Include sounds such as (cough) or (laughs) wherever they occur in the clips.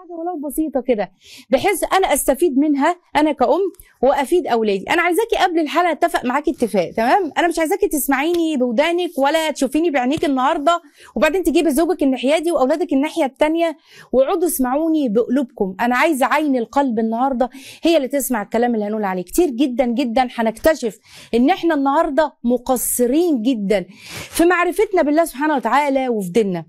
حاجه ولو بسيطه كده بحيث انا استفيد منها انا كأم وافيد اولادي انا عايزاكي قبل الحلقه اتفق معاكي اتفاق تمام انا مش عايزاكي تسمعيني بودانك ولا تشوفيني بعينيك النهارده وبعدين تجيبي زوجك الناحيه دي واولادك الناحيه الثانيه وقعدوا اسمعوني بقلوبكم انا عايزه عين القلب النهارده هي اللي تسمع الكلام اللي هنقول عليه كتير جدا جدا هنكتشف ان احنا النهارده مقصرين جدا في معرفتنا بالله سبحانه وتعالى وفي ديننا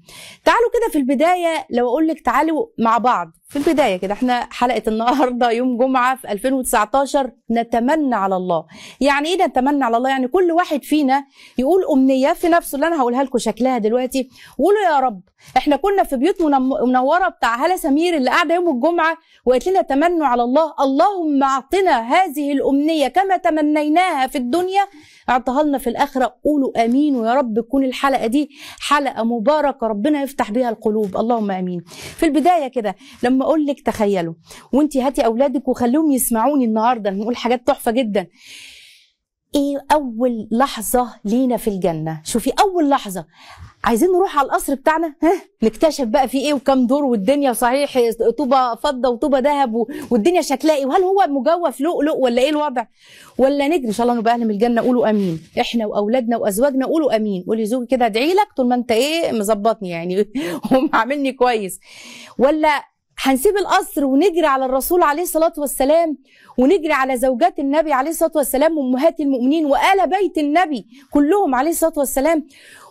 تعالوا كده في البدايه لو اقول لك تعالوا مع بعض job في البدايه كده احنا حلقه النهارده يوم جمعه في 2019 نتمنى على الله يعني ايه نتمنى على الله يعني كل واحد فينا يقول امنيه في نفسه اللي انا هقولها لكم شكلها دلوقتي وقولوا يا رب احنا كنا في بيوت منوره بتاع هاله سمير اللي قاعده يوم الجمعه وقالت لنا تمنوا على الله اللهم اعطنا هذه الامنيه كما تمنيناها في الدنيا اعطها لنا في الاخره قولوا امين ويا رب تكون الحلقه دي حلقه مباركه ربنا يفتح بها القلوب اللهم امين في البدايه كده لما ما اقول لك تخيلوا وانت هاتي اولادك وخليهم يسمعوني النهارده نقول حاجات تحفه جدا ايه اول لحظه لينا في الجنه شوفي اول لحظه عايزين نروح على القصر بتاعنا ها نكتشف بقى في ايه وكم دور والدنيا صحيح طوبه فضه وطوبه ذهب والدنيا شكلها ايه وهل هو مجوف لؤلؤ ولا ايه الوضع ولا نجري ان شاء الله نبقى اهل من الجنه قولوا امين احنا واولادنا وازواجنا قولوا امين قولي زوجي كده ادعي لك طول ما انت ايه مظبطني يعني ومعاملني (laughs) كويس ولا هنسيب القصر ونجري على الرسول عليه الصلاة والسلام ونجري على زوجات النبي عليه الصلاة والسلام وأمهات المؤمنين وآل بيت النبي كلهم عليه الصلاة والسلام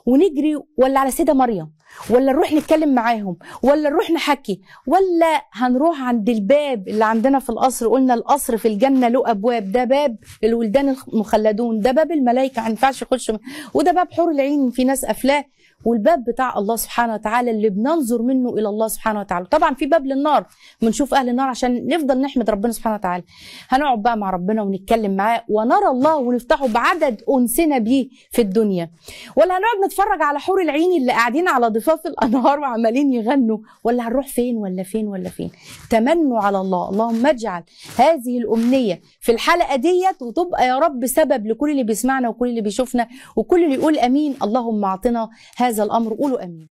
ونجري ولا على سيدة مريم ولا نروح نتكلم معاهم ولا نروح نحكي ولا هنروح عند الباب اللي عندنا في القصر قلنا القصر في الجنه له ابواب ده باب الولدان المخلدون ده باب الملائكه ما ينفعش يخش وده باب حور العين في ناس قافلاه والباب بتاع الله سبحانه وتعالى اللي بننظر منه الى الله سبحانه وتعالى طبعا في باب للنار بنشوف اهل النار عشان نفضل نحمد ربنا سبحانه وتعالى هنقعد بقى مع ربنا ونتكلم معاه ونرى الله ونفتحه بعدد انسنا بيه في الدنيا ولا هنقعد نتفرج على حور العين اللي قاعدين على رصاص الانهار وعمالين يغنوا ولا هنروح فين ولا فين ولا فين تمنوا على الله اللهم اجعل هذه الامنيه في الحلقه ديت وتبقى يا رب سبب لكل اللي بيسمعنا وكل اللي بيشوفنا وكل اللي يقول امين اللهم اعطنا هذا الامر قولوا امين